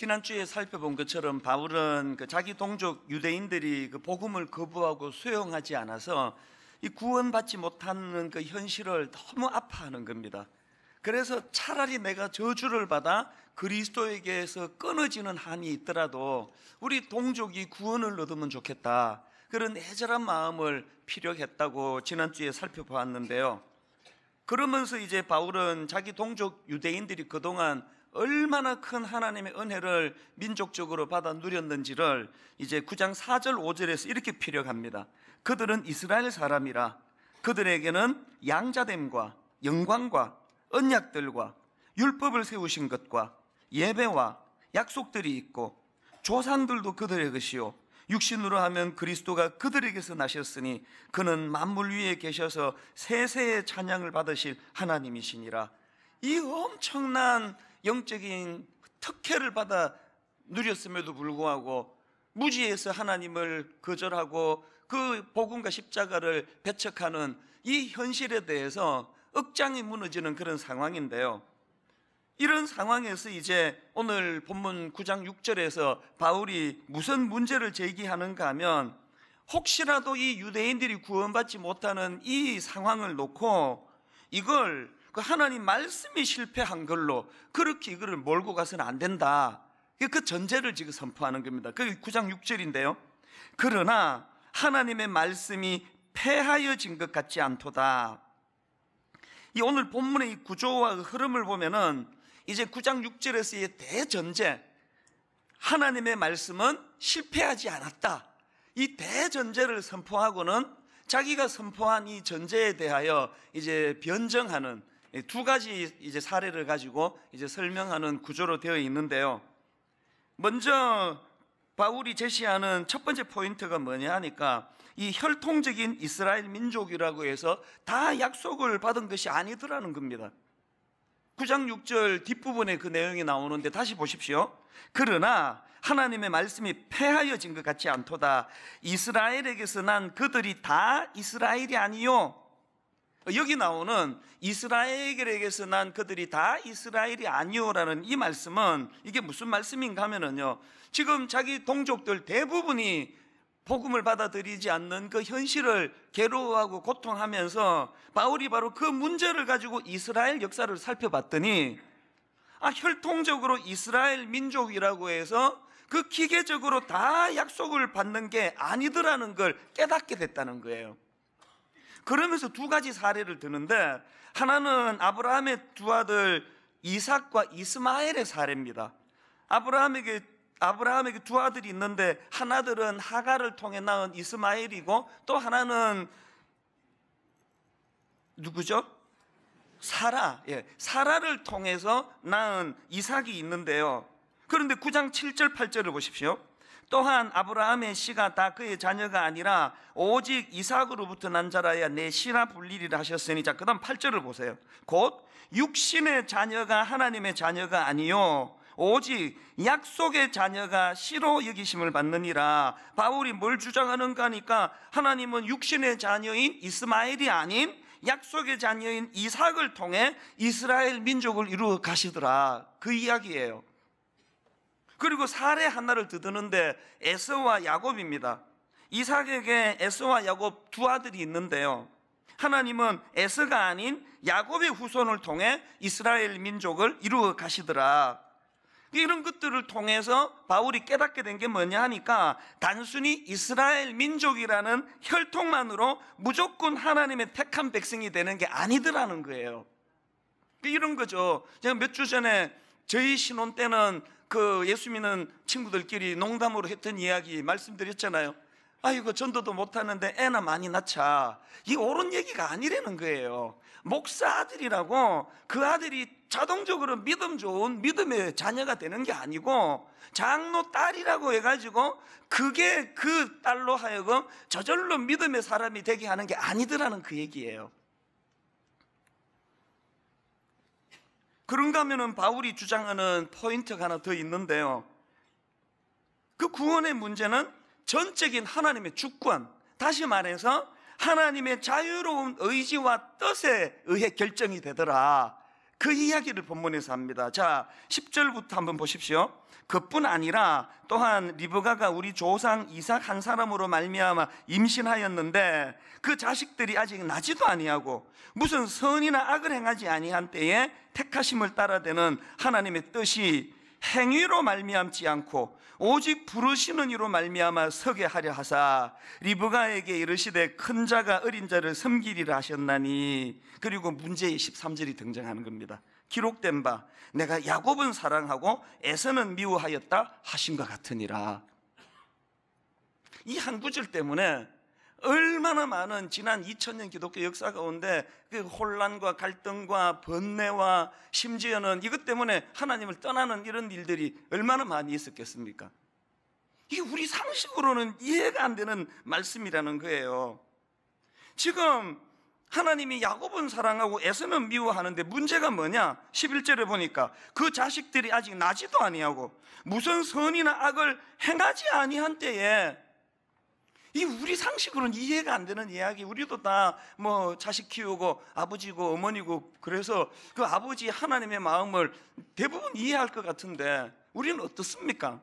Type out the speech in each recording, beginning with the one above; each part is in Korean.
지난주에 살펴본 것처럼 바울은 그 자기 동족 유대인들이 그 복음을 거부하고 수용하지 않아서 이 구원받지 못하는 그 현실을 너무 아파하는 겁니다. 그래서 차라리 내가 저주를 받아 그리스도에게서 끊어지는 한이 있더라도 우리 동족이 구원을 얻으면 좋겠다. 그런 애절한 마음을 필요했다고 지난주에 살펴보았는데요. 그러면서 이제 바울은 자기 동족 유대인들이 그동안 얼마나 큰 하나님의 은혜를 민족적으로 받아 누렸는지를 이제 9장 4절 5절에서 이렇게 필요합니다 그들은 이스라엘 사람이라 그들에게는 양자됨과 영광과 언약들과 율법을 세우신 것과 예배와 약속들이 있고 조상들도 그들의 것이요 육신으로 하면 그리스도가 그들에게서 나셨으니 그는 만물 위에 계셔서 세세의 찬양을 받으실 하나님이시니라. 이 엄청난 영적인 특혜를 받아 누렸음에도 불구하고 무지에서 하나님을 거절하고 그 복음과 십자가를 배척하는 이 현실에 대해서 억장이 무너지는 그런 상황인데요. 이런 상황에서 이제 오늘 본문 9장 6절에서 바울이 무슨 문제를 제기하는가 하면 혹시라도 이 유대인들이 구원받지 못하는 이 상황을 놓고 이걸 그 하나님 말씀이 실패한 걸로 그렇게 이거를 몰고 가서는 안 된다. 그 전제를 지금 선포하는 겁니다. 그게 9장 6절인데요. 그러나 하나님의 말씀이 패하여진 것 같지 않도다. 이 오늘 본문의 이 구조와 그 흐름을 보면은 이제 9장 6절에서의 대전제 하나님의 말씀은 실패하지 않았다. 이 대전제를 선포하고는 자기가 선포한 이 전제에 대하여 이제 변정하는 두 가지 이제 사례를 가지고 이제 설명하는 구조로 되어 있는데요. 먼저 바울이 제시하는 첫 번째 포인트가 뭐냐 하니까 이 혈통적인 이스라엘 민족이라고 해서 다 약속을 받은 것이 아니더라는 겁니다. 9장 6절 뒷부분에 그 내용이 나오는데 다시 보십시오. 그러나 하나님의 말씀이 패하여진 것 같지 않도다. 이스라엘에게서 난 그들이 다 이스라엘이 아니요. 여기 나오는 이스라엘에게서 난 그들이 다 이스라엘이 아니오라는 이 말씀은 이게 무슨 말씀인가 하면은요. 지금 자기 동족들 대부분이 복음을 받아들이지 않는 그 현실을 괴로워하고 고통하면서 바울이 바로 그 문제를 가지고 이스라엘 역사를 살펴봤더니 아, 혈통적으로 이스라엘 민족이라고 해서 그 기계적으로 다 약속을 받는 게 아니더라는 걸 깨닫게 됐다는 거예요. 그러면서 두 가지 사례를 드는데 하나는 아브라함의 두 아들 이삭과 이스마엘의 사례입니다. 아브라함에게 아브라함에게 두 아들이 있는데 하나들은 하가를 통해 낳은 이스마엘이고 또 하나는 누구죠? 사라. 예. 사라를 통해서 낳은 이삭이 있는데요. 그런데 9장 7절 8절을 보십시오. 또한 아브라함의 씨가 다 그의 자녀가 아니라 오직 이삭으로부터 난 자라야 내 씨라 불리리라 하셨으니 자 그다음 8절을 보세요. 곧 육신의 자녀가 하나님의 자녀가 아니요 오직 약속의 자녀가 씨로 여기심을 받느니라. 바울이 뭘 주장하는가 하니까 하나님은 육신의 자녀인 이스마엘이 아닌 약속의 자녀인 이삭을 통해 이스라엘 민족을 이루어 가시더라. 그 이야기예요. 그리고 사례 하나를 드드는데 에서와 야곱입니다. 이삭에게 에서와 야곱 두 아들이 있는데요. 하나님은 에서가 아닌 야곱의 후손을 통해 이스라엘 민족을 이루어 가시더라. 이런 것들을 통해서 바울이 깨닫게 된 게 뭐냐 하니까 단순히 이스라엘 민족이라는 혈통만으로 무조건 하나님의 택한 백성이 되는 게 아니더라는 거예요. 이런 거죠. 제가 몇 주 전에 저희 신혼 때는 그 예수 믿는 친구들끼리 농담으로 했던 이야기 말씀드렸잖아요. 아이고 전도도 못하는데 애나 많이 낳자. 이 옳은 얘기가 아니라는 거예요. 목사 아들이라고 그 아들이 자동적으로 믿음 좋은 믿음의 자녀가 되는 게 아니고 장로 딸이라고 해가지고 그게 그 딸로 하여금 저절로 믿음의 사람이 되게 하는 게 아니더라는 그 얘기예요. 그런가 하면 바울이 주장하는 포인트가 하나 더 있는데요. 그 구원의 문제는 전적인 하나님의 주권, 다시 말해서 하나님의 자유로운 의지와 뜻에 의해 결정이 되더라. 그 이야기를 본문에서 합니다. 자, 10절부터 한번 보십시오. 그뿐 아니라 또한 리브가가 우리 조상 이삭 한 사람으로 말미암아 임신하였는데 그 자식들이 아직 나지도 아니하고 무슨 선이나 악을 행하지 아니한 때에 택하심을 따라대는 하나님의 뜻이 행위로 말미암지 않고 오직 부르시는 이로 말미암아 서게 하려 하사 리브가에게 이르시되 큰 자가 어린 자를 섬기리라 하셨나니 그리고 문제의 13절이 등장하는 겁니다. 기록된 바 내가 야곱은 사랑하고 에서는 미워하였다 하신 과 같으니라. 이 한 구절 때문에 얼마나 많은 지난 2000년 기독교 역사 가운데 그 혼란과 갈등과 번뇌와 심지어는 이것 때문에 하나님을 떠나는 이런 일들이 얼마나 많이 있었겠습니까? 이게 우리 상식으로는 이해가 안 되는 말씀이라는 거예요. 지금 하나님이 야곱은 사랑하고 에서는 미워하는데 문제가 뭐냐? 11절에 보니까 그 자식들이 아직 나지도 아니하고 무슨 선이나 악을 행하지 아니한 때에 이 우리 상식으로는 이해가 안 되는 이야기. 우리도 다 뭐 자식 키우고 아버지고 어머니고 그래서 그 아버지 하나님의 마음을 대부분 이해할 것 같은데 우리는 어떻습니까?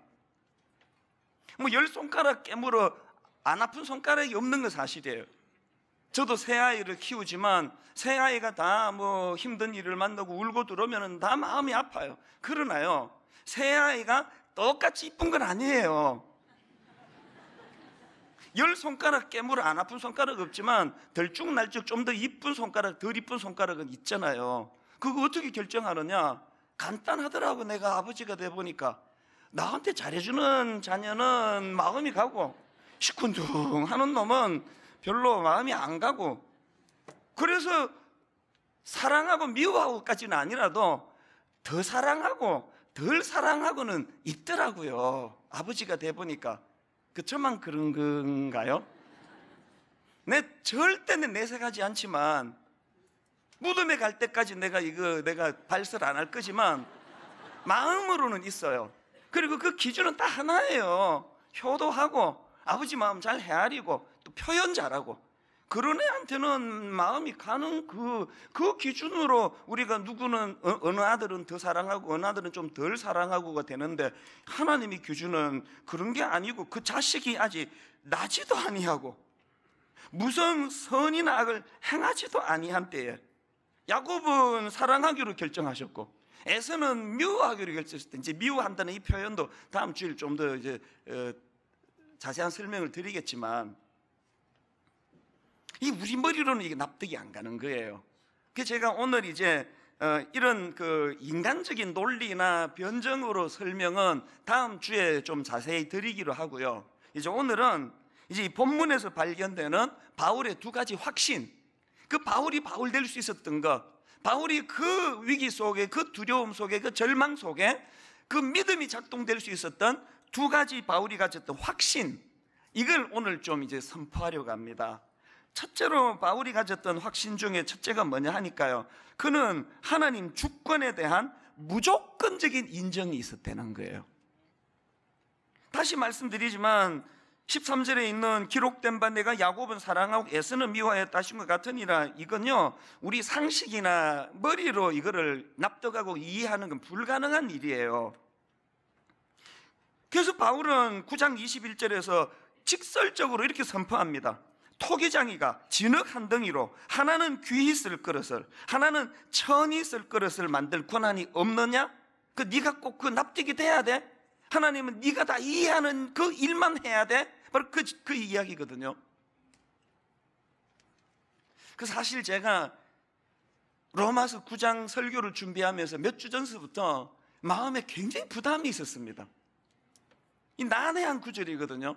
뭐 열 손가락 깨물어 안 아픈 손가락이 없는 건 사실이에요. 저도 새 아이를 키우지만 새 아이가 다 뭐 힘든 일을 만나고 울고 들어오면다 마음이 아파요. 그러나요, 새 아이가 똑같이 이쁜 건 아니에요. 열 손가락 깨물 어안 아픈 손가락 없지만 덜 쭉날쭉 좀 더 이쁜 손가락, 덜 이쁜 손가락은 있잖아요. 그거 어떻게 결정하느냐? 간단하더라고 내가 아버지가 돼 보니까 나한테 잘해주는 자녀는 마음이 가고 시큰둥 하는 놈은 별로 마음이 안 가고 그래서 사랑하고 미워하고까지는 아니라도 더 사랑하고 덜 사랑하고는 있더라고요. 아버지가 돼 보니까 그 저만 그런 건가요? 내 절대 는 내색하지 않지만 무덤에 갈 때까지 내가 이거 내가 발설 안 할 거지만 마음으로는 있어요. 그리고 그 기준은 다 하나예요. 효도하고 아버지 마음 잘 헤아리고 또 표현 잘하고 그런 애한테는 마음이 가는 그, 그 기준으로 우리가 누구는, 어, 어느 아들은 더 사랑하고, 어느 아들은 좀 덜 사랑하고가 되는데, 하나님의 기준은 그런 게 아니고, 그 자식이 아직 나지도 아니하고, 무슨 선이나 악을 행하지도 아니한 때에, 야곱은 사랑하기로 결정하셨고, 에서는 미워하기로 결정했을 때, 이제 미워한다는 이 표현도 다음 주일 좀더 이제, 어, 자세한 설명을 드리겠지만, 이 우리 머리로는 이게 납득이 안 가는 거예요. 그 제가 오늘 이제 어, 이런 그 인간적인 논리나 변정으로 설명은 다음 주에 좀 자세히 드리기로 하고요. 이제 오늘은 이제 이 본문에서 발견되는 바울의 두 가지 확신. 그 바울이 바울 될 수 있었던 것. 바울이 그 위기 속에 그 두려움 속에 그 절망 속에 그 믿음이 작동될 수 있었던 두 가지 바울이 가졌던 확신. 이걸 오늘 좀 이제 선포하려고 합니다. 첫째로 바울이 가졌던 확신 중에 첫째가 뭐냐 하니까요. 그는 하나님 주권에 대한 무조건적인 인정이 있었다는 거예요. 다시 말씀드리지만 13절에 있는 기록된 바 내가 야곱은 사랑하고 애쓰는 미워했다 하신 것 같으니라 이건요 우리 상식이나 머리로 이거를 납득하고 이해하는 건 불가능한 일이에요 그래서 바울은 9장 21절에서 직설적으로 이렇게 선포합니다 토기장이가 진흙 한 덩이로 하나는 귀히 쓸 그릇을 하나는 천이 쓸 그릇을 만들 권한이 없느냐? 그 네가 꼭 그 납득이 돼야 돼? 하나님은 네가 다 이해하는 그 일만 해야 돼? 바로 그, 그 이야기거든요 그 사실 제가 로마서 9장 설교를 준비하면서 몇 주 전서부터 마음에 굉장히 부담이 있었습니다 이 난해한 구절이거든요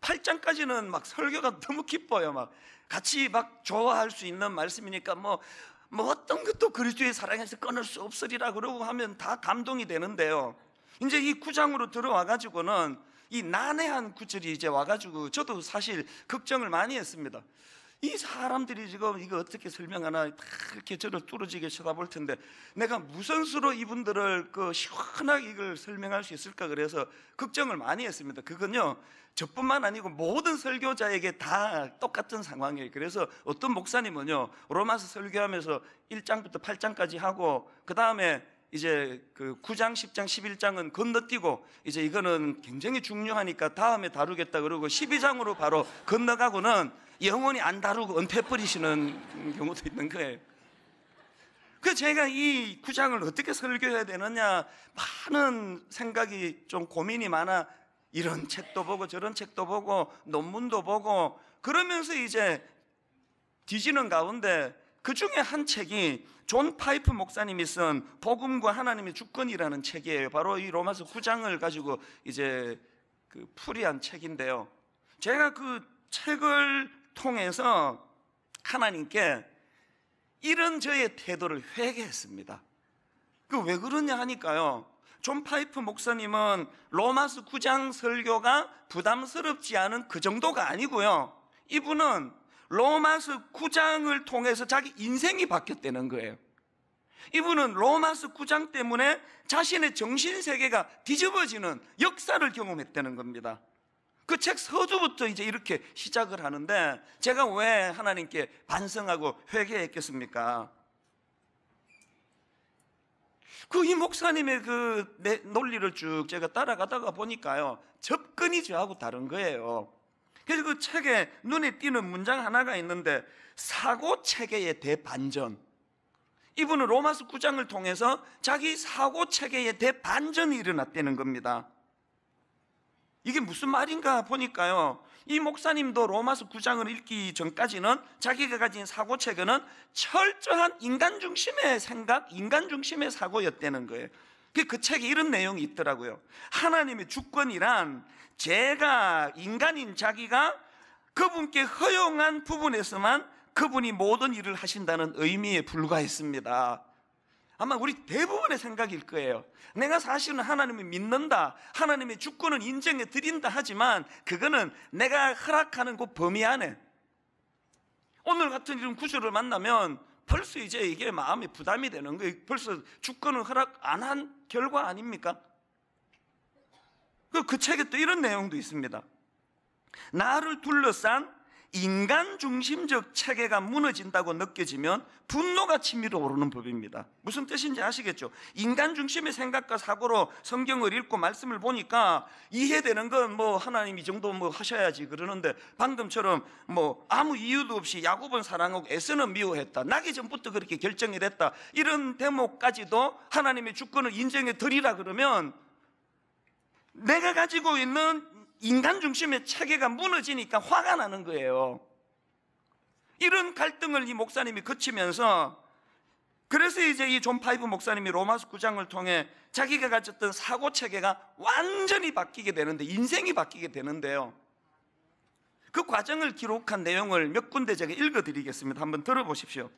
8장까지는 막 설교가 너무 기뻐요. 막 같이 막 좋아할 수 있는 말씀이니까 뭐, 뭐 어떤 것도 그리스도의 사랑에서 끊을 수 없으리라 그러고 하면 다 감동이 되는데요. 이제 이 9장으로 들어와 가지고는 이 난해한 구절이 이제 와 가지고 저도 사실 걱정을 많이 했습니다. 이 사람들이 지금 이거 어떻게 설명하나 다 이렇게 저를 뚫어지게 쳐다볼 텐데 내가 무슨 수로 이분들을 그 시원하게 이걸 설명할 수 있을까 그래서 걱정을 많이 했습니다. 그건요 저뿐만 아니고 모든 설교자에게 다 똑같은 상황이에요. 그래서 어떤 목사님은요 로마서 설교하면서 1장부터 8장까지 하고 그 다음에 이제 그 9장, 10장, 11장은 건너뛰고 이제 이거는 굉장히 중요하니까 다음에 다루겠다 그러고 12장으로 바로 건너가고는 영원히 안 다루고 은퇴 버리시는 경우도 있는 거예요. 그 제가 이 9장을 어떻게 설교해야 되느냐 많은 생각이 좀 고민이 많아 이런 책도 보고 저런 책도 보고 논문도 보고 그러면서 이제 뒤지는 가운데 그 중에 한 책이 존 파이프 목사님이 쓴 복음과 하나님의 주권이라는 책이에요. 바로 이 로마서 9장을 가지고 이제 그 풀이한 책인데요. 제가 그 책을 통해서 하나님께 이런 저의 태도를 회개했습니다. 그 왜 그러냐 하니까요. 존 파이프 목사님은 로마서 9장 설교가 부담스럽지 않은 그 정도가 아니고요. 이분은 로마스 9장을 통해서 자기 인생이 바뀌었다는 거예요. 이분은 로마스 9장 때문에 자신의 정신 세계가 뒤집어지는 역사를 경험했다는 겁니다. 그 책 서두부터 이제 이렇게 시작을 하는데 제가 왜 하나님께 반성하고 회개했겠습니까? 그 이 목사님의 그 논리를 쭉 제가 따라가다가 보니까요. 접근이 저하고 다른 거예요. 그래서 그 책에 눈에 띄는 문장 하나가 있는데 사고 체계의 대반전. 이분은 로마서 9장을 통해서 자기 사고 체계의 대반전이 일어났다는 겁니다. 이게 무슨 말인가 보니까요. 이 목사님도 로마서 9장을 읽기 전까지는 자기가 가진 사고 체계는 철저한 인간 중심의 생각, 인간 중심의 사고였다는 거예요. 그, 그 책에 이런 내용이 있더라고요. 하나님의 주권이란 제가 인간인 자기가 그분께 허용한 부분에서만 그분이 모든 일을 하신다는 의미에 불과했습니다. 아마 우리 대부분의 생각일 거예요. 내가 사실은 하나님을 믿는다. 하나님의 주권은 인정해 드린다 하지만 그거는 내가 허락하는 그 범위 안에 오늘 같은 이런 구조를 만나면 벌써 이제 이게 마음이 부담이 되는 거예요. 벌써 주권을 허락 안 한 결과 아닙니까? 그, 그 책에 또 이런 내용도 있습니다. 나를 둘러싼 인간 중심적 체계가 무너진다고 느껴지면 분노가 치밀어 오르는 법입니다. 무슨 뜻인지 아시겠죠? 인간 중심의 생각과 사고로 성경을 읽고 말씀을 보니까 이해되는 건 뭐 하나님 이 정도 뭐 하셔야지 그러는데 방금처럼 뭐 아무 이유도 없이 야곱은 사랑하고 에서는 미워했다. 나기 전부터 그렇게 결정이 됐다. 이런 대목까지도 하나님의 주권을 인정해 드리라 그러면 내가 가지고 있는 인간 중심의 체계가 무너지니까 화가 나는 거예요. 이런 갈등을 이 목사님이 거치면서 그래서 이제 이 존 파이브 목사님이 로마스구장을 통해 자기가 가졌던 사고 체계가 완전히 바뀌게 되는데 인생이 바뀌게 되는데요. 그 과정을 기록한 내용을 몇 군데 제가 읽어 드리겠습니다. 한번 들어보십시오.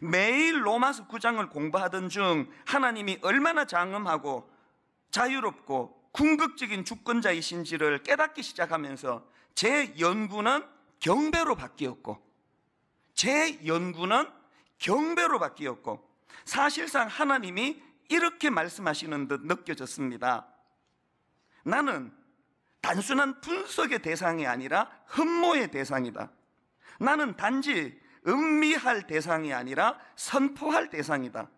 매일 로마스구장을 공부하던 중 하나님이 얼마나 장엄하고 자유롭고 궁극적인 주권자이신지를 깨닫기 시작하면서 제 연구는 경배로 바뀌었고 제 연구는 경배로 바뀌었고 사실상 하나님이 이렇게 말씀하시는 듯 느껴졌습니다. 나는 단순한 분석의 대상이 아니라 흠모의 대상이다. 나는 단지 음미할 대상이 아니라 선포할 대상이다.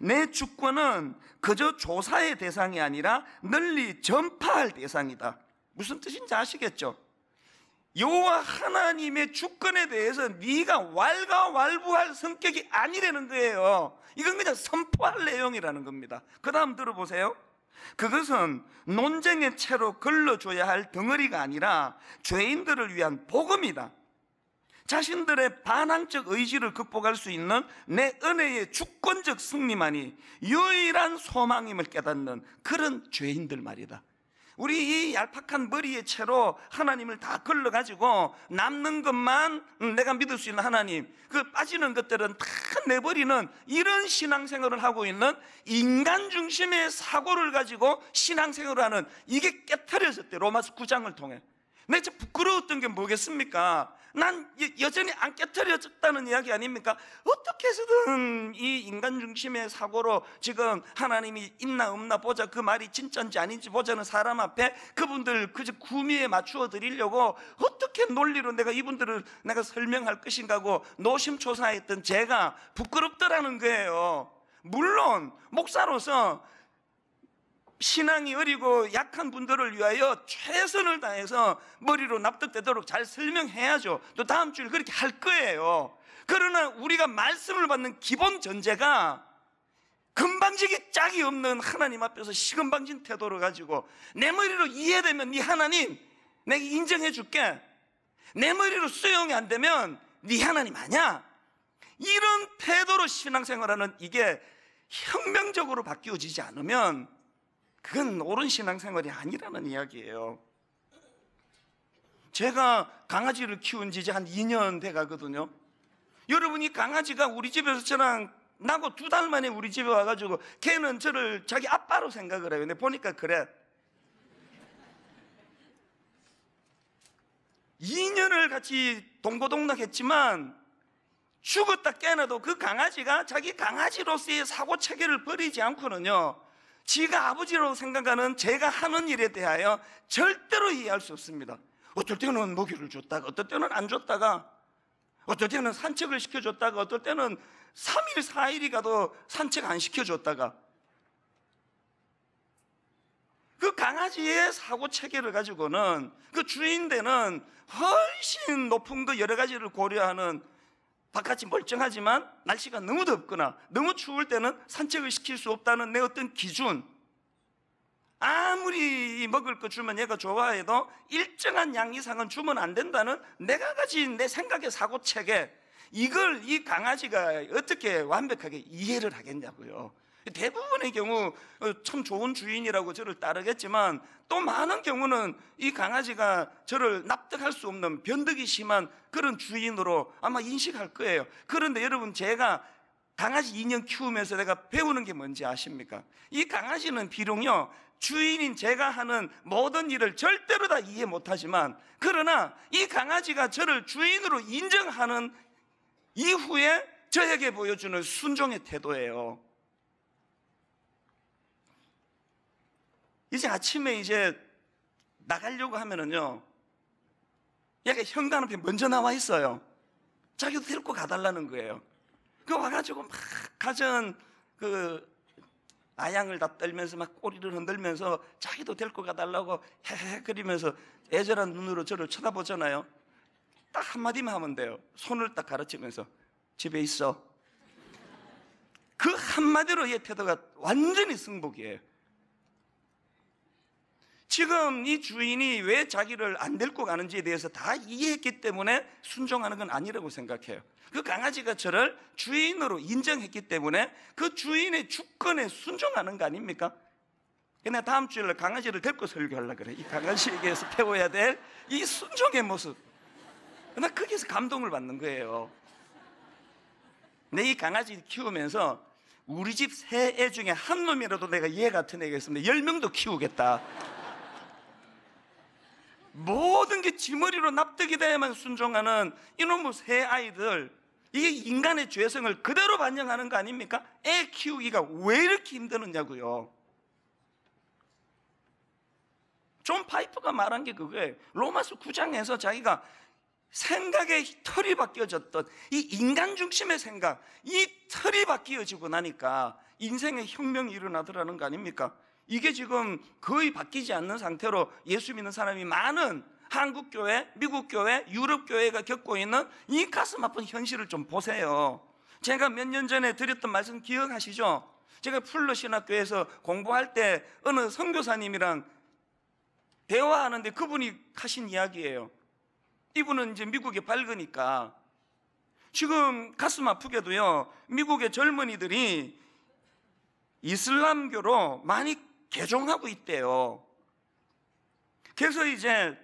내 주권은 그저 조사의 대상이 아니라 널리 전파할 대상이다. 무슨 뜻인지 아시겠죠? 여호와 하나님의 주권에 대해서 네가 왈가왈부할 성격이 아니라는 거예요. 이건 그냥 선포할 내용이라는 겁니다. 그다음 들어보세요. 그것은 논쟁의 채로 걸러줘야 할 덩어리가 아니라 죄인들을 위한 복음이다. 자신들의 반항적 의지를 극복할 수 있는 내 은혜의 주권적 승리만이 유일한 소망임을 깨닫는 그런 죄인들 말이다. 우리 이 얄팍한 머리의 채로 하나님을 다 걸러가지고 남는 것만 내가 믿을 수 있는 하나님 그 빠지는 것들은 다 내버리는 이런 신앙생활을 하고 있는 인간 중심의 사고를 가지고 신앙생활을 하는 이게 깨트려졌대 로마서 9장을 통해 내체 부끄러웠던 게 뭐겠습니까? 난 여전히 안 깨트려졌다는 이야기 아닙니까? 어떻게 해서든 이 인간 중심의 사고로 지금 하나님이 있나 없나 보자 그 말이 진짠지 아닌지 보자는 사람 앞에 그분들 그저 구미에 맞추어 드리려고 어떻게 논리로 내가 이분들을 내가 설명할 것인가 하고 노심초사했던 제가 부끄럽더라는 거예요 물론 목사로서 신앙이 어리고 약한 분들을 위하여 최선을 다해서 머리로 납득되도록 잘 설명해야죠. 또 다음 주에 그렇게 할 거예요. 그러나 우리가 말씀을 받는 기본 전제가 금방지기 짝이 없는 하나님 앞에서 시금방진 태도를 가지고 내 머리로 이해되면 네 하나님 내가 인정해 줄게. 내 머리로 수용이 안 되면 네 하나님 아니야. 이런 태도로 신앙생활하는 이게 혁명적으로 바뀌어지지 않으면 그건 옳은 신앙생활이 아니라는 이야기예요. 제가 강아지를 키운 지 이제 한 2년 돼 가거든요. 여러분이 강아지가 우리 집에서 저랑 나고 두 달 만에 우리 집에 와가지고 걔는 저를 자기 아빠로 생각을 해요. 근데 보니까 그래. 2년을 같이 동고동락 했지만 죽었다 깨어나도 그 강아지가 자기 강아지로서의 사고 체계를 버리지 않고는요. 지가 아버지로 생각하는 제가 하는 일에 대하여 절대로 이해할 수 없습니다. 어떨 때는 먹이를 줬다가, 어떨 때는 안 줬다가, 어떨 때는 산책을 시켜줬다가, 어떨 때는 3일, 4일이 가도 산책 안 시켜줬다가. 그 강아지의 사고 체계를 가지고는 그 주인 되는 훨씬 높은 그 여러 가지를 고려하는 바깥이 멀쩡하지만 날씨가 너무 덥거나 너무 추울 때는 산책을 시킬 수 없다는 내 어떤 기준 아무리 먹을 거 주면 얘가 좋아해도 일정한 양 이상은 주면 안 된다는 내가 가진 내 생각의 사고체계 이걸 이 강아지가 어떻게 완벽하게 이해를 하겠냐고요 대부분의 경우 어, 참 좋은 주인이라고 저를 따르겠지만 또 많은 경우는 이 강아지가 저를 납득할 수 없는 변덕이 심한 그런 주인으로 아마 인식할 거예요. 그런데 여러분 제가 강아지 인형 키우면서 내가 배우는 게 뭔지 아십니까? 이 강아지는 비룡요 주인인 제가 하는 모든 일을 절대로 다 이해 못하지만 그러나 이 강아지가 저를 주인으로 인정하는 이후에 저에게 보여주는 순종의 태도예요. 이제 아침에 이제 나가려고 하면은요, 얘가 현관 앞에 먼저 나와 있어요. 자기도 데리고 가달라는 거예요. 그 와가지고 막 가전 그 아양을 다 떨면서 막 꼬리를 흔들면서 자기도 데리고 가달라고 헤헤 그리면서 애절한 눈으로 저를 쳐다보잖아요. 딱 한마디만 하면 돼요. 손을 딱 가르치면서 집에 있어. 그 한마디로 얘 태도가 완전히 승복이에요. 지금 이 주인이 왜 자기를 안 데리고 가는지에 대해서 다 이해했기 때문에 순종하는 건 아니라고 생각해요. 그 강아지가 저를 주인으로 인정했기 때문에 그 주인의 주권에 순종하는 거 아닙니까? 내가 다음 주일날 강아지를 데리고 설교하려 고 그래. 이 강아지에게서 배워야 될 이 순종의 모습. 나 거기서 감동을 받는 거예요. 내 이 강아지 키우면서 우리 집 세 애 중에 한 놈이라도 내가 얘 같은 애가 있으면 열 명도 키우겠다. 모든 게 지머리로 납득이 돼야만 순종하는 이놈의 새 아이들 이게 인간의 죄성을 그대로 반영하는 거 아닙니까? 애 키우기가 왜 이렇게 힘드느냐고요 존 파이프가 말한 게 그거예요 로마스 9장에서 자기가 생각의 털이 바뀌어졌던 이 인간 중심의 생각 이털이 바뀌어지고 나니까 인생의 혁명이 일어나더라는 거 아닙니까? 이게 지금 거의 바뀌지 않는 상태로 예수 믿는 사람이 많은 한국 교회, 미국 교회, 유럽 교회가 겪고 있는 이 가슴 아픈 현실을 좀 보세요. 제가 몇 년 전에 드렸던 말씀 기억하시죠? 제가 풀러 신학교에서 공부할 때 어느 선교사님이랑 대화하는데 그분이 하신 이야기예요. 이분은 이제 미국에 밝으니까 지금 가슴 아프게도요. 미국의 젊은이들이 이슬람교로 많이 개종하고 있대요. 그래서 이제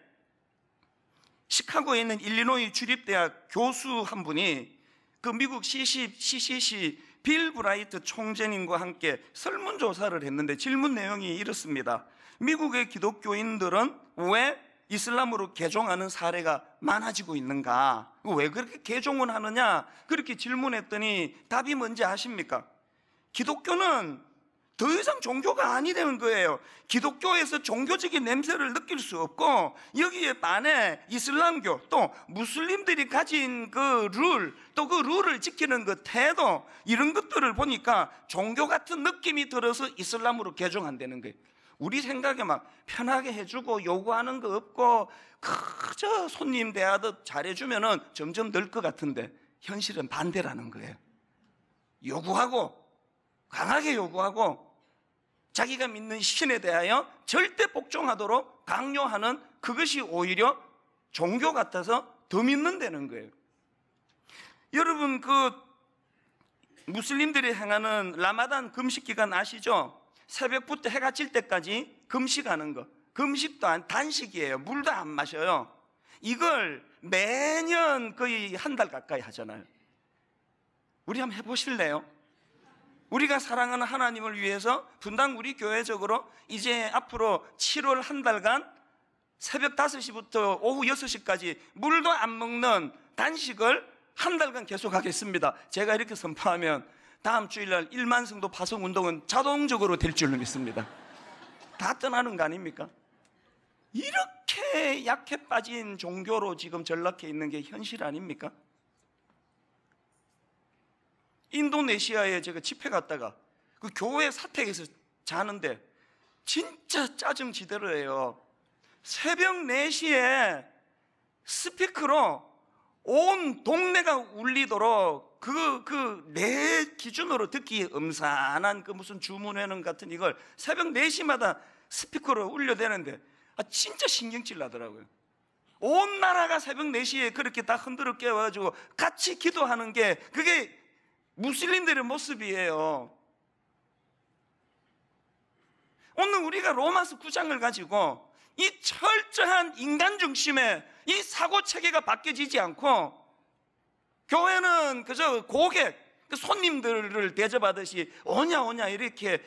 시카고에 있는 일리노이 주립대학 교수 한 분이 그 미국 CC, c c 빌 브라이트 총재님과 함께 설문조사를 했는데 질문 내용이 이렇습니다. 미국의 기독교인들은 왜 이슬람으로 개종하는 사례가 많아지고 있는가? 왜 그렇게 개종을 하느냐? 그렇게 질문했더니 답이 뭔지 아십니까? 기독교는 더 이상 종교가 아니되는 거예요. 기독교에서 종교적인 냄새를 느낄 수 없고 여기에 반해 이슬람교 또 무슬림들이 가진 그 룰, 또 그 룰을 지키는 그 태도 이런 것들을 보니까 종교 같은 느낌이 들어서 이슬람으로 개종한다는 거예요. 우리 생각에 막 편하게 해주고 요구하는 거 없고 그저 손님 대하듯 잘해주면은 점점 늘 것 같은데 현실은 반대라는 거예요. 요구하고 강하게 요구하고 자기가 믿는 신에 대하여 절대 복종하도록 강요하는 그것이 오히려 종교 같아서 더 믿는다는 거예요. 여러분 그 무슬림들이 행하는 라마단 금식 기간 아시죠? 새벽부터 해가 질 때까지 금식하는 거. 금식도 안 단식이에요. 물도 안 마셔요. 이걸 매년 거의 한 달 가까이 하잖아요. 우리 한번 해보실래요? 우리가 사랑하는 하나님을 위해서 분당 우리 교회적으로 이제 앞으로 7월 한 달간 새벽 5시부터 오후 6시까지 물도 안 먹는 단식을 한 달간 계속하겠습니다. 제가 이렇게 선포하면 다음 주일날 일만 성도 파송 운동은 자동적으로 될 줄로 믿습니다. 다 떠나는 거 아닙니까? 이렇게 약해 빠진 종교로 지금 전락해 있는 게 현실 아닙니까? 인도네시아에 제가 집회 갔다가 그 교회 사택에서 자는데 진짜 짜증 지대로예요. 새벽 4시에 스피커로 온 동네가 울리도록 그그내 네 기준으로 듣기 음산한 그 무슨 주문회는 같은 이걸 새벽 4시마다 스피커로 울려대는데 아 진짜 신경질 나더라고요. 온 나라가 새벽 4시에 그렇게 다 흔들어 깨워가지고 같이 기도하는 게 그게 무슬림들의 모습이에요. 오늘 우리가 로마서 9장을 가지고 이 철저한 인간 중심의 이 사고 체계가 바뀌어지지 않고 교회는 그저 고객, 그 손님들을 대접하듯이 오냐 오냐 이렇게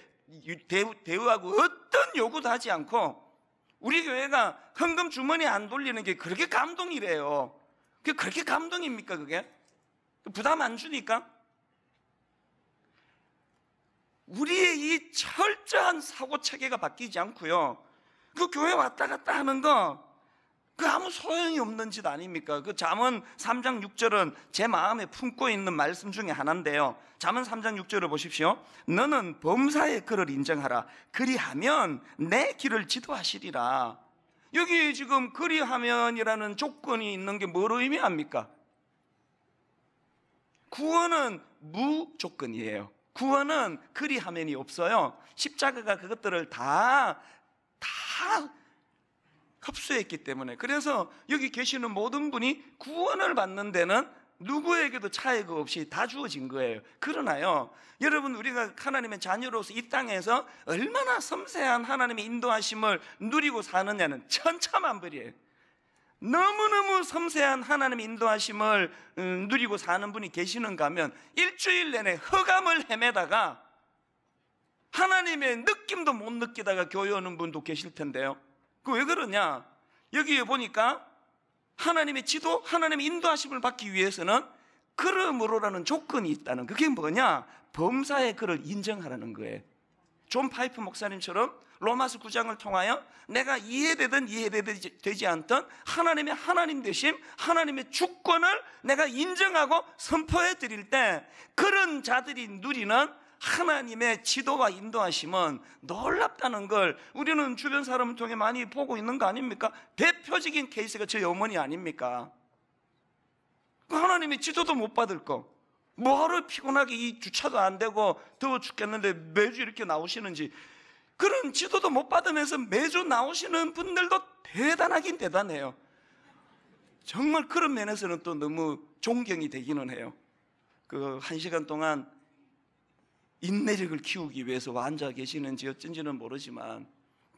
대우, 하고 어떤 요구도 하지 않고 우리 교회가 헌금 주머니 안 돌리는 게 그렇게 감동이래요. 그게 그렇게 감동입니까 그게? 그 부담 안 주니까? 우리의 이 철저한 사고 체계가 바뀌지 않고요. 그 교회 왔다 갔다 하는 거, 그 아무 소용이 없는 짓 아닙니까? 그 잠언 3장 6절은 제 마음에 품고 있는 말씀 중에 하나인데요. 잠언 3장 6절을 보십시오. 너는 범사의 그를 인정하라. 그리하면 내 길을 지도하시리라. 여기 지금 그리하면이라는 조건이 있는 게뭘 의미합니까? 구원은 무조건이에요. 구원은 그리하면이 없어요. 십자가가 그것들을 다, 다 흡수했기 때문에. 그래서 여기 계시는 모든 분이 구원을 받는 데는 누구에게도 차이가 없이 다 주어진 거예요. 그러나요, 여러분, 우리가 하나님의 자녀로서 이 땅에서 얼마나 섬세한 하나님의 인도하심을 누리고 사느냐는 천차만별이에요. 너무너무 섬세한 하나님의 인도하심을 음, 누리고 사는 분이 계시는가 하면 일주일 내내 허감을 헤매다가 하나님의 느낌도 못 느끼다가 교회 오는 분도 계실 텐데요. 그 왜 그러냐? 여기에 보니까 하나님의 지도, 하나님의 인도하심을 받기 위해서는 그러므로라는 조건이 있다는 그게 뭐냐? 범사의 그를 인정하라는 거예요. 존 파이프 목사님처럼 로마서 9장을 통하여 내가 이해되든 이해되지 않든 하나님의 하나님 되심, 하나님의 주권을 내가 인정하고 선포해 드릴 때 그런 자들이 누리는 하나님의 지도와 인도하심은 놀랍다는 걸 우리는 주변 사람을 통해 많이 보고 있는 거 아닙니까? 대표적인 케이스가 저희 어머니 아닙니까? 그 하나님의 지도도 못 받을 거. 뭐하러 피곤하게 이 주차도 안 되고 더워 죽겠는데 매주 이렇게 나오시는지 그런 지도도 못 받으면서 매주 나오시는 분들도 대단하긴 대단해요. 정말 그런 면에서는 또 너무 존경이 되기는 해요. 그 한 시간 동안 인내력을 키우기 위해서 앉아 계시는지 어쩐지는 모르지만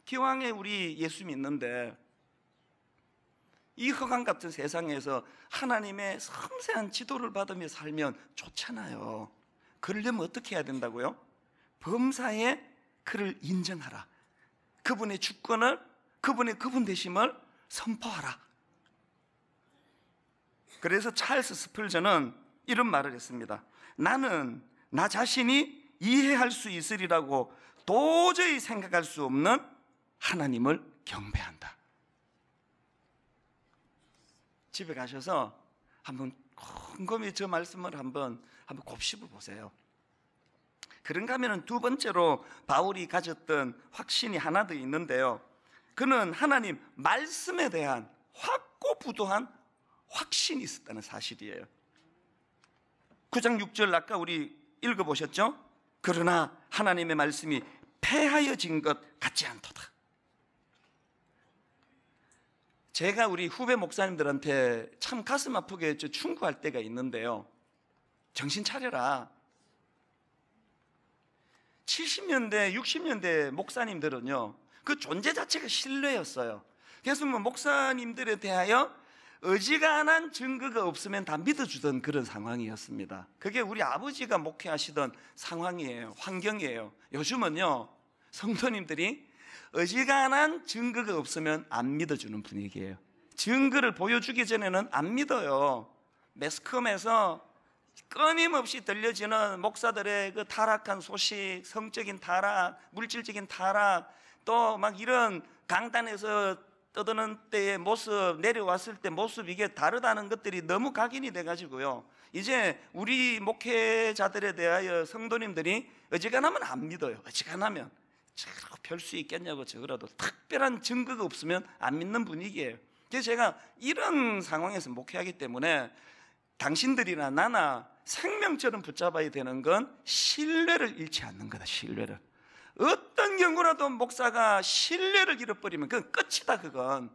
기왕에 우리 예수 믿는데 이 허강 같은 세상에서 하나님의 섬세한 지도를 받으며 살면 좋잖아요. 그러려면 어떻게 해야 된다고요? 범사에 그를 인정하라. 그분의 주권을, 그분의 그분 되심을 선포하라. 그래서 찰스 스플전는 이런 말을 했습니다. 나는 나 자신이 이해할 수 있으리라고 도저히 생각할 수 없는 하나님을 경배한다. 집에 가셔서 한번 곰곰이 저 말씀을 한번 한번 곱씹어 보세요. 그런가 하면 두 번째로 바울이 가졌던 확신이 하나 더 있는데요. 그는 하나님 말씀에 대한 확고부도한 확신이 있었다는 사실이에요. 9장 6절 아까 우리 읽어보셨죠? 그러나 하나님의 말씀이 패하여진 것 같지 않도다. 제가 우리 후배 목사님들한테 참 가슴 아프게 충고할 때가 있는데요. 정신 차려라. 70년대, 60년대 목사님들은요, 그 존재 자체가 신뢰였어요. 그래서 뭐 목사님들에 대하여 어지간한 증거가 없으면 다 믿어주던 그런 상황이었습니다. 그게 우리 아버지가 목회하시던 상황이에요. 환경이에요. 요즘은요, 성도님들이 어지간한 증거가 없으면 안 믿어주는 분위기예요. 증거를 보여주기 전에는 안 믿어요. 매스컴에서 끊임없이 들려지는 목사들의 그 타락한 소식, 성적인 타락, 물질적인 타락, 또 막 이런 강단에서 떠드는 때의 모습, 내려왔을 때 모습 이게 다르다는 것들이 너무 각인이 돼가지고요. 이제 우리 목회자들에 대하여 성도님들이 어지간하면 안 믿어요. 어지간하면. 저거 별수 있겠냐고 저거라도 특별한 증거가 없으면 안 믿는 분위기예요. 그래서 제가 이런 상황에서 목회하기 때문에 당신들이나 나나 생명처럼 붙잡아야 되는 건 신뢰를 잃지 않는 거다, 신뢰를. 어떤 경우라도 목사가 신뢰를 잃어버리면 그건 끝이다, 그건.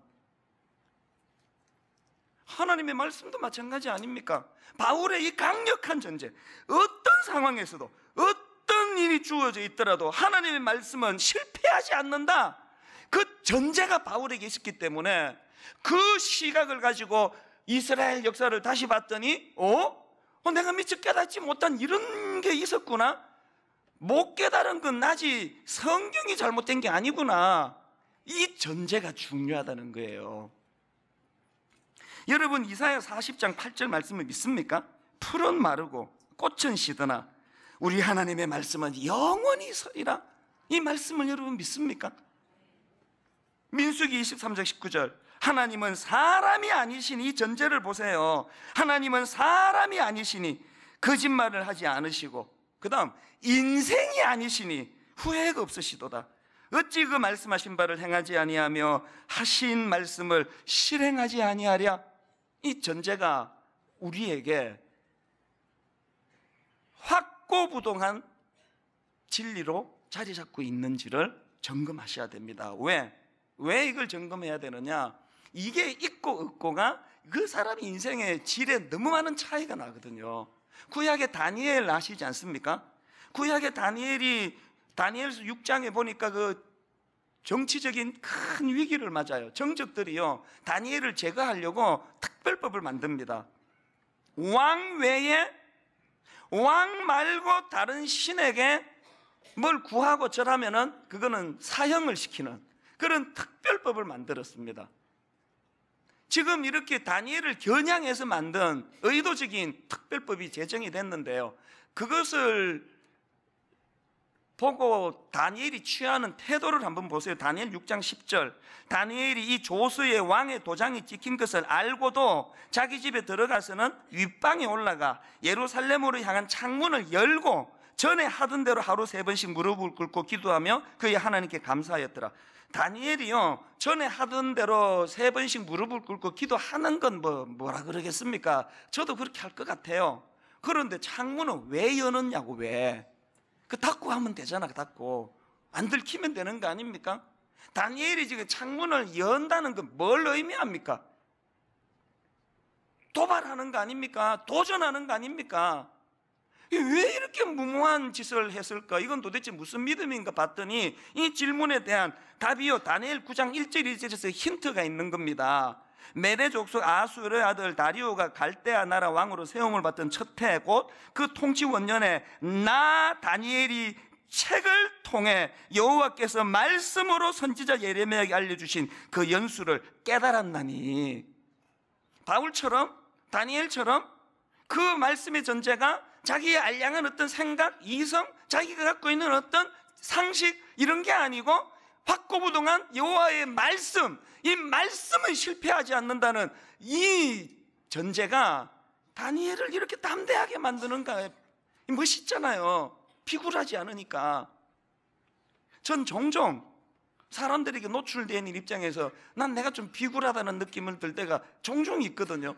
하나님의 말씀도 마찬가지 아닙니까? 바울의 이 강력한 전제, 어떤 상황에서도, 어떤 일이 주어져 있더라도 하나님의 말씀은 실패하지 않는다. 그 전제가 바울에게 있었기 때문에 그 시각을 가지고 이스라엘 역사를 다시 봤더니 어? 어 내가 미처 깨닫지 못한 이런 게 있었구나. 못 깨달은 건 나지 성경이 잘못된 게 아니구나. 이 전제가 중요하다는 거예요. 여러분 이사야 40장 8절 말씀을 믿습니까? 풀은 마르고 꽃은 시드나 우리 하나님의 말씀은 영원히 서리라. 이 말씀을 여러분 믿습니까? 민수기 23장 19절 하나님은 사람이 아니시니 전제를 보세요. 하나님은 사람이 아니시니 거짓말을 하지 않으시고 그다음 인생이 아니시니 후회가 없으시도다. 어찌 그 말씀하신 바를 행하지 아니하며 하신 말씀을 실행하지 아니하랴. 이 전제가 우리에게 확고부동한 진리로 자리 잡고 있는지를 점검하셔야 됩니다. 왜? 왜 이걸 점검해야 되느냐? 이게 있고 없고가 그사람 인생의 질에 너무 많은 차이가 나거든요. 구약의 다니엘 아시지 않습니까? 구약의 다니엘이 다니엘서 6장에 보니까 그 정치적인 큰 위기를 맞아요. 정적들이요. 다니엘을 제거하려고 특별법을 만듭니다. 왕 외에 왕 말고 다른 신에게 뭘 구하고 절하면은 그거는 사형을 시키는 그런 특별법을 만들었습니다. 지금 이렇게 다니엘을 겨냥해서 만든 의도적인 특별법이 제정이 됐는데요. 그것을 보고 다니엘이 취하는 태도를 한번 보세요. 다니엘 6장 10절. 다니엘이 이 조수의 왕의 도장이 찍힌 것을 알고도 자기 집에 들어가서는 윗방에 올라가 예루살렘으로 향한 창문을 열고 전에 하던 대로 하루 세 번씩 무릎을 꿇고 기도하며 그의 하나님께 감사하였더라. 다니엘이요, 전에 하던 대로 세 번씩 무릎을 꿇고 기도하는 건 뭐, 뭐라 그러겠습니까? 저도 그렇게 할 것 같아요. 그런데 창문은 왜 여느냐고, 왜? 그 닫고 하면 되잖아, 그 닫고. 안 들키면 되는 거 아닙니까? 다니엘이 지금 창문을 연다는 건 뭘 의미합니까? 도발하는 거 아닙니까? 도전하는 거 아닙니까? 왜 이렇게 무모한 짓을 했을까? 이건 도대체 무슨 믿음인가 봤더니 이 질문에 대한 답이요. 다니엘 9장 1절 1절에서 힌트가 있는 겁니다. 메대 족속 아수르의 아들 다리오가 갈대아 나라 왕으로 세움을 받던 첫해곧 그 통치 원년에 나 다니엘이 책을 통해 여호와께서 말씀으로 선지자 예레미야에게 알려주신 그 연수를 깨달았나니 바울처럼 다니엘처럼 그 말씀의 전제가 자기의 알량한 어떤 생각, 이성, 자기가 갖고 있는 어떤 상식 이런 게 아니고 확고부동한 여호와의 말씀, 이 말씀은 실패하지 않는다는 이 전제가 다니엘을 이렇게 담대하게 만드는 가 멋있잖아요. 피굴하지 않으니까. 전 종종 사람들에게 노출된 입장에서 난 내가 좀 비굴하다는 느낌을 들 때가 종종 있거든요.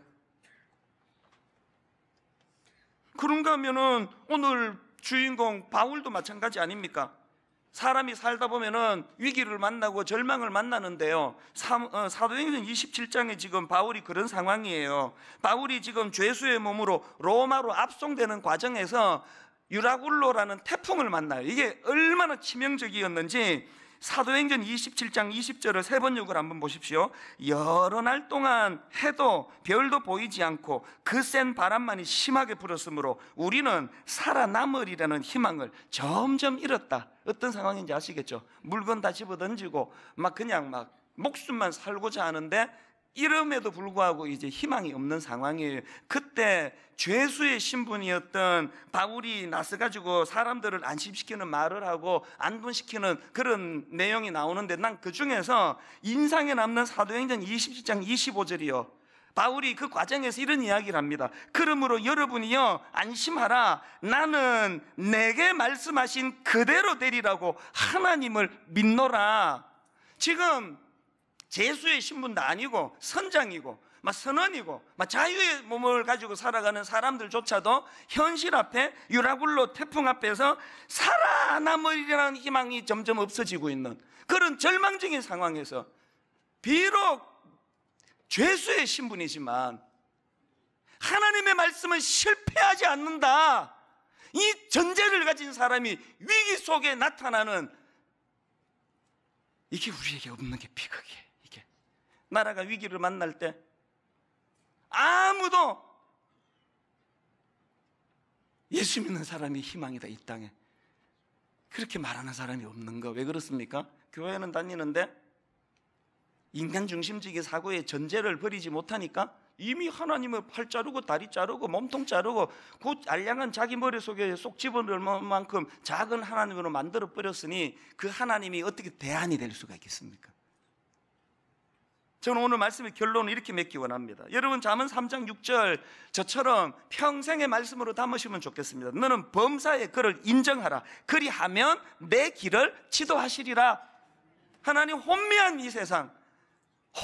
그런가 하면은 오늘 주인공 바울도 마찬가지 아닙니까? 사람이 살다 보면은 위기를 만나고 절망을 만나는데요. 어, 사, 도행전 27장에 지금 바울이 그런 상황이에요. 바울이 지금 죄수의 몸으로 로마로 압송되는 과정에서 유라굴로라는 태풍을 만나요. 이게 얼마나 치명적이었는지 사도행전 27장 20절을 세번요을 한번 보십시오. 여러 날 동안 해도 별도 보이지 않고 그 센 바람만이 심하게 불었으므로 우리는 살아남으리라는 희망을 점점 잃었다. 어떤 상황인지 아시겠죠? 물건 다 집어던지고 막 그냥 막 목숨만 살고자 하는데 이름에도 불구하고 이제 희망이 없는 상황이에요. 그때 죄수의 신분이었던 바울이 나서 가지고 사람들을 안심시키는 말을 하고 안분시키는 그런 내용이 나오는데 난 그 중에서 인상에 남는 사도행전 27장 25절이요. 바울이 그 과정에서 이런 이야기를 합니다. 그러므로 여러분이요, 안심하라. 나는 내게 말씀하신 그대로 되리라고 하나님을 믿노라. 지금 제수의 신분도 아니고 선장이고 막선언이고막 자유의 몸을 가지고 살아가는 사람들조차도 현실 앞에 유라굴로 태풍 앞에서 살아남으리라는 희망이 점점 없어지고 있는 그런 절망적인 상황에서 비록 죄수의 신분이지만 하나님의 말씀은 실패하지 않는다. 이 전제를 가진 사람이 위기 속에 나타나는 이게 우리에게 없는 게 비극이에요. 나라가 위기를 만날 때 아무도 예수 믿는 사람이 희망이다 이 땅에 그렇게 말하는 사람이 없는가 왜 그렇습니까? 교회는 다니는데 인간 중심적인 사고의 전제를 버리지 못하니까 이미 하나님을 팔 자르고 다리 자르고 몸통 자르고 곧그 알량한 자기 머릿속에 쏙 집어넣을 만큼 작은 하나님으로 만들어 버렸으니 그 하나님이 어떻게 대안이 될 수가 있겠습니까? 저는 오늘 말씀의 결론을 이렇게 맺기 원합니다. 여러분 잠언 3장 6절 저처럼 평생의 말씀으로 담으시면 좋겠습니다. 너는 범사의 그를 인정하라. 그리하면 내 길을 지도하시리라. 하나님 혼미한 이 세상,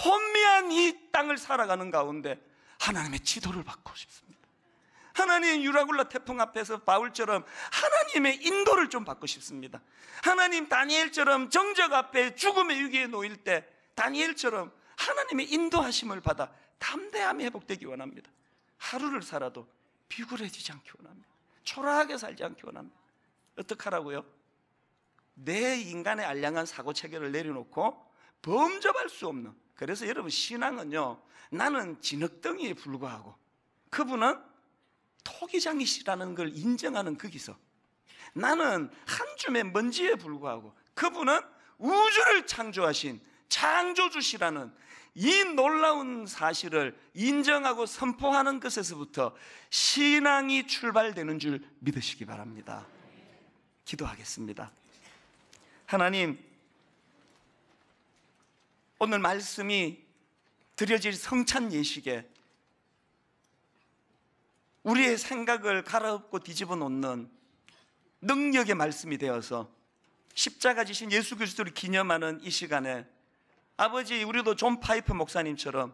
혼미한 이 땅을 살아가는 가운데 하나님의 지도를 받고 싶습니다. 하나님의 유라굴라 태풍 앞에서 바울처럼 하나님의 인도를 좀 받고 싶습니다. 하나님 다니엘처럼 정적 앞에 죽음의 위기에 놓일 때 다니엘처럼 하나님의 인도하심을 받아 담대함이 회복되기 원합니다. 하루를 살아도 비굴해지지 않기 원합니다. 초라하게 살지 않기 원합니다. 어떡하라고요? 내 인간의 알량한 사고 체계를 내려놓고 범접할 수 없는 그래서 여러분 신앙은요 나는 진흙덩이에 불과하고 그분은 토기장이시라는 걸 인정하는 거기서 나는 한 줌의 먼지에 불과하고 그분은 우주를 창조하신 창조주시라는 이 놀라운 사실을 인정하고 선포하는 것에서부터 신앙이 출발되는 줄 믿으시기 바랍니다. 기도하겠습니다. 하나님, 오늘 말씀이 드려질 성찬 예식에 우리의 생각을 갈아엎고 뒤집어 놓는 능력의 말씀이 되어서 십자가 지신 예수 그리스도를 기념하는 이 시간에 아버지 우리도 존 파이프 목사님처럼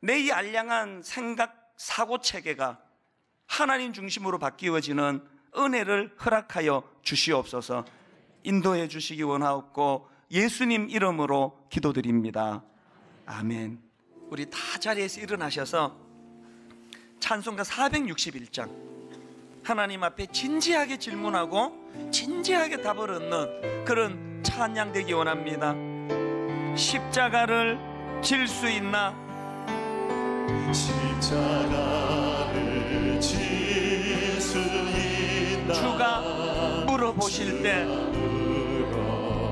내 이 알량한 생각 사고 체계가 하나님 중심으로 바뀌어지는 은혜를 허락하여 주시옵소서 인도해 주시기 원하옵고 예수님 이름으로 기도드립니다. 아멘. 우리 다 자리에서 일어나셔서 찬송가 461장 하나님 앞에 진지하게 질문하고 진지하게 답을 얻는 그런 찬양 되기 원합니다. 십자가를 질 수 있나? 십자가를 질 수 있나? 주가 물어보실 때,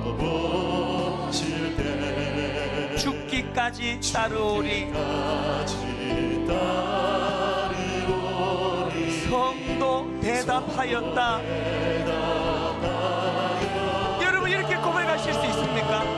물어보실 때 죽기까지, 따르오리. 성도 대답하였다. 대답하였다. 여러분 이렇게 고백하실 수 있습니까?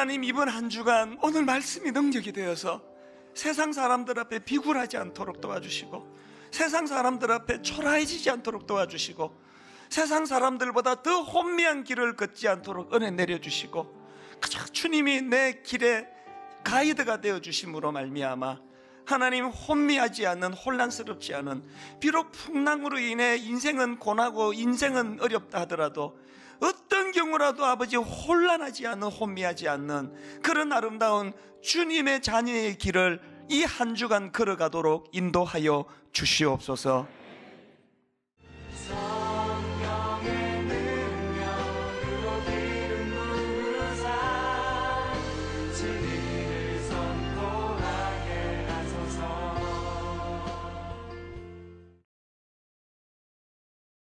하나님 이번 한 주간 오늘 말씀이 능력이 되어서 세상 사람들 앞에 비굴하지 않도록 도와주시고 세상 사람들 앞에 초라해지지 않도록 도와주시고 세상 사람들보다 더 혼미한 길을 걷지 않도록 은혜 내려주시고 그저 주님이 내 길에 가이드가 되어 주심으로 말미암아 하나님 혼미하지 않는 혼란스럽지 않은 비록 풍랑으로 인해 인생은 고나고 인생은 어렵다 하더라도 어떤 경우라도 아버지 혼란하지 않는 혼미하지 않는 그런 아름다운 주님의 자녀의 길을 이 한 주간 걸어가도록 인도하여 주시옵소서.